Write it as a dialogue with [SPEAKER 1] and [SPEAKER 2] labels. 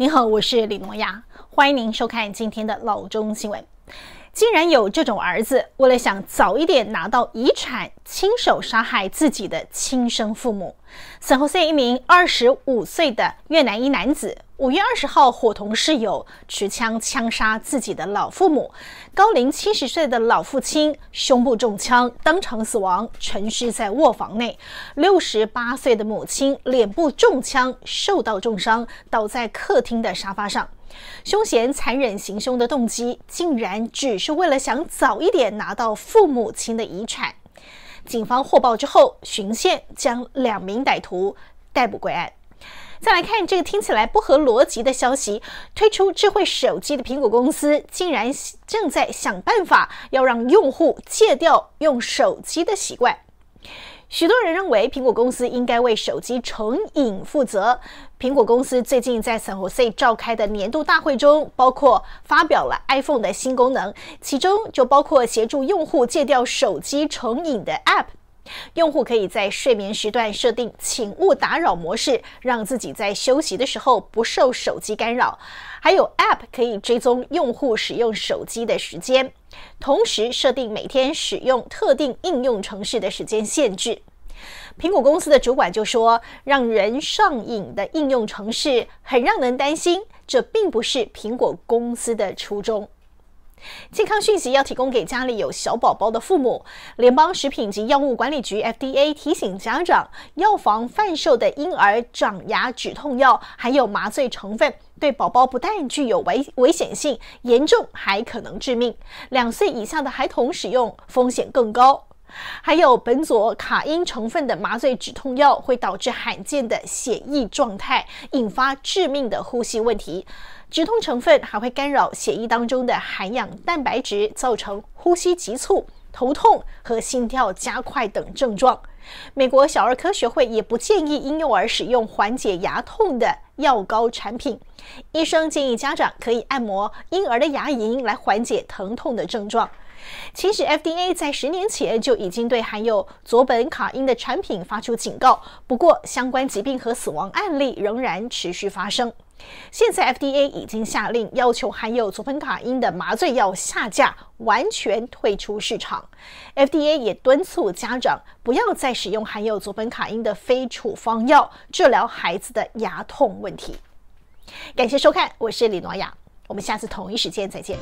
[SPEAKER 1] 您好，我是李诺亚，欢迎您收看今天的《老中新闻》。竟然有这种儿子，为了想早一点拿到遗产，亲手杀害自己的亲生父母。此后，现一名二十五岁的越南一男子，五月二十号伙同室友持枪枪杀自己的老父母。高龄七十岁的老父亲胸部中枪，当场死亡，沉尸在卧房内；六十八岁的母亲脸部中枪，受到重伤，倒在客厅的沙发上。凶嫌残忍行凶的动机，竟然只是为了想早一点拿到父母亲的遗产。警方获报之后，巡线将两名歹徒逮捕归案。再来看这个听起来不合逻辑的消息：推出智慧手机的苹果公司，竟然正在想办法要让用户戒掉用手机的习惯。许多人认为苹果公司应该为手机成瘾负责。苹果公司最近在 San Jose 召开的年度大会中，包括发表了 iPhone 的新功能，其中就包括协助用户戒掉手机成瘾的 App。用户可以在睡眠时段设定“请勿打扰”模式，让自己在休息的时候不受手机干扰。还有 App 可以追踪用户使用手机的时间，同时设定每天使用特定应用程式的时间限制。苹果公司的主管就说：“让人上瘾的应用程式很让人担心，这并不是苹果公司的初衷。”健康讯息要提供给家里有小宝宝的父母。联邦食品及药物管理局 （FDA） 提醒家长，药房贩售的婴儿长牙止痛药含有麻醉成分，对宝宝不但具有危危险性，严重还可能致命。两岁以下的孩童使用风险更高。还有苯佐卡因成分的麻醉止痛药会导致罕见的血异状态，引发致命的呼吸问题。止痛成分还会干扰血液当中的含氧蛋白质，造成呼吸急促、头痛和心跳加快等症状。美国小儿科学会也不建议婴幼儿使用缓解牙痛的药膏产品。医生建议家长可以按摩婴儿的牙龈来缓解疼痛的症状。其实，FDA 在十年前就已经对含有左苯卡因的产品发出警告，不过相关疾病和死亡案例仍然持续发生。现在，FDA 已经下令要求含有左苯卡因的麻醉药下架，完全退出市场。FDA 也敦促家长不要再使用含有左苯卡因的非处方药治疗孩子的牙痛问题。感谢收看，我是李诺亚，我们下次同一时间再见。